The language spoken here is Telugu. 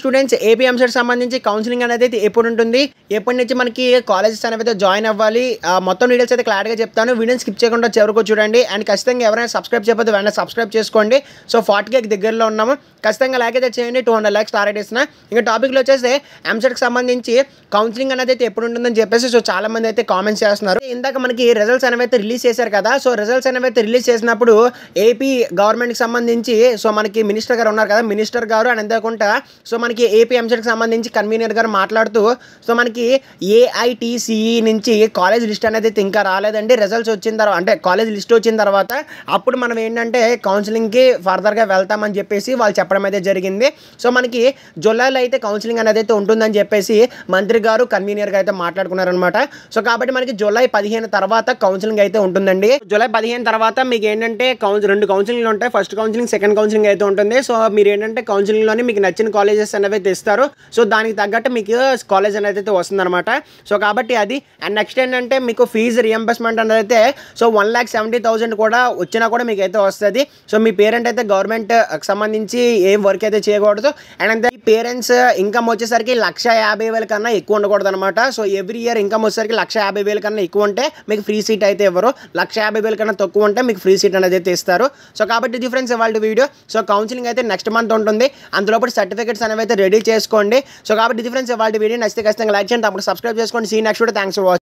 స్టూడెంట్స్ ఏపీ ఎంసెట్ సంబంధించి కౌన్సిలింగ్ అనేది అయితే ఎప్పుడు ఉంటుంది ఎప్పటి నుంచి మనకి కాలేజెస్ అనేవి అయితే జాయిన్ అవ్వాలి మొత్తం డీటెయిల్స్ అయితే క్లారిటీగా చెప్తాను వీడియోని స్కిప్ చేయకుండా చివరికి చూడండి అండ్ ఖచ్చితంగా ఎవరైనా సబ్స్క్రైబ్ చేయకపోతే వెంటనే సబ్స్క్రైబ్ చేసుకోండి సో ఫార్టీ కేక్ దగ్గరలో ఉన్నాము ఖచ్చితంగా లైక్ అయితే చేయండి టూ హండ్రెడ్ ల్యాక్స్ టార్గెట్ ఇస్తున్న ఇంకా టాపిక్లో వచ్చేసి ఎంసెట్కి సంబంధించి కౌన్సిలింగ్ అనేది అయితే ఎప్పుడు ఉంటుందని చెప్పేసి సో చాలా మంది అయితే కామెంట్స్ చేస్తున్నారు ఇందాక మనకి రిజల్ట్స్ అనేవి అయితే రిలీజ్ చేశారు కదా సో రిజల్ట్స్ అనేవి అయితే రిలీజ్ చేసినప్పుడు ఏపీ గవర్నమెంట్కి సంబంధించి సో మనకి మినిస్టర్ గారు ఉన్నారు కదా మినిస్టర్ గారు అని అంతేకుండా సో మనకి ఏపీ ఎంసెట్కి సంబంధించి కన్వీనర్ గారు మాట్లాడుతూ సో మనకి ఏఐటీసీఈ e నుంచి కాలేజ్ లిస్ట్ అనేది ఇంకా రాలేదండి రిజల్ట్స్ వచ్చిన తర్వాత అంటే కాలేజ్ లిస్ట్ వచ్చిన తర్వాత అప్పుడు మనం ఏంటంటే కౌన్సిలింగ్కి ఫర్దర్గా వెళ్తామని చెప్పేసి వాళ్ళు చెప్పడం అయితే జరిగింది సో మనకి జులైలో అయితే కౌన్సిలింగ్ అనేది అయితే ఉంటుందని చెప్పేసి మంత్రి గారు కన్వీనియర్ గారు అయితే మాట్లాడుకున్నారనమాట సో కాబట్టి మనకి జూలై పదిహేను తర్వాత కౌన్సిలింగ్ అయితే ఉంటుందండి జూలై పదిహేను తర్వాత మీకు ఏంటంటే కౌన్సిల్ రెండు కౌన్సిలింగ్లు ఉంటాయి ఫస్ట్ కౌన్సిలింగ్ సెకండ్ కౌన్సిలింగ్ అయితే ఉంటుంది సో మీరు ఏంటంటే కౌన్సిలింగ్లోనే మీకు నచ్చిన కాలేజెస్ అనేవి అయితే ఇస్తారు సో దానికి తగ్గట్టు మీకు కాలేజ్ అనేది అయితే అనమాట సో కాబట్టి అది అండ్ నెక్స్ట్ ఏంటంటే మీకు ఫీజు రియంబర్స్మెంట్ అనేది అయితే so one lakh seventy thousand కూడా వచ్చినా కూడా మీకు అయితే వస్తుంది సో మీ పేరెంట్ అయితే గవర్నమెంట్ uh, సంబంధించి ఏం వర్క్ అయితే చేయకూడదు అండ్ అంతే పేరెంట్స్ ఇన్కమ్ వచ్చేసరికి లక్ష యాభై వేల కన్నా ఎక్కువ ఉండకూడదు అనమాట సో ఎవ్రీ ఇయర్ ఇన్కమ్ వచ్చేసరికి లక్ష యాభై వేల కన్నా ఎక్కువ ఉంటే మీకు ఫ్రీ సీట్ అయితే ఇవ్వరు లక్ష యాభై వేల కన్నా తక్కువ ఉంటే మీకు ఫ్రీ సీట్ అనేది అయితే ఇస్తారు సో కాబట్టి డిఫరెన్స్ ఇవాళ వీడియో సో కౌన్సిలింగ్ అయితే నెక్స్ట్ మంత్ ఉంటుంది అందులోపటి సర్టిఫికేట్స్ అనేవి అయితే రెడీ చేసుకోండి సో కాబట్టి డిఫరెన్స్ వాళ్ళ వీడియో నచ్చితే ఖచ్చితంగా లైక్ చేయండి అప్పుడు సబ్స్క్రైబ్ చేసుకోండి సీ నెక్స్ట్ కూడా థ్యాంక్స్ ఫర్ వాచింగ్